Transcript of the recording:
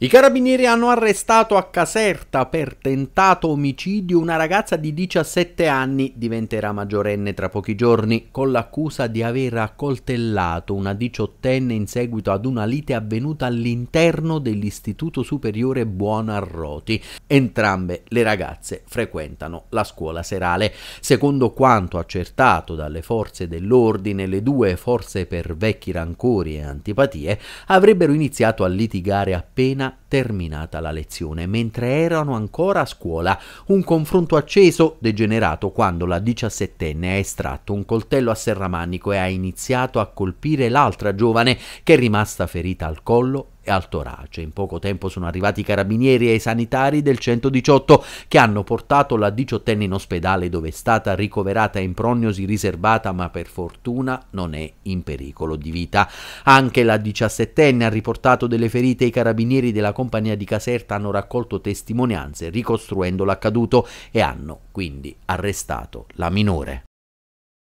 I carabinieri hanno arrestato a Caserta per tentato omicidio una ragazza di 17 anni, diventerà maggiorenne tra pochi giorni, con l'accusa di aver accoltellato una diciottenne in seguito ad una lite avvenuta all'interno dell'Istituto Superiore Buonarroti. Entrambe le ragazze frequentano la scuola serale. Secondo quanto accertato dalle forze dell'ordine, le due, forse per vecchi rancori e antipatie, avrebbero iniziato a litigare appena terminata la lezione, mentre erano ancora a scuola. Un confronto acceso, degenerato quando la diciassettenne ha estratto un coltello a serramannico e ha iniziato a colpire l'altra giovane che è rimasta ferita al collo e Alto Race. In poco tempo sono arrivati i carabinieri e i sanitari del 118 che hanno portato la diciottenne in ospedale dove è stata ricoverata in prognosi riservata ma per fortuna non è in pericolo di vita. Anche la diciassettenne ha riportato delle ferite. I carabinieri della compagnia di Caserta hanno raccolto testimonianze ricostruendo l'accaduto e hanno quindi arrestato la minore.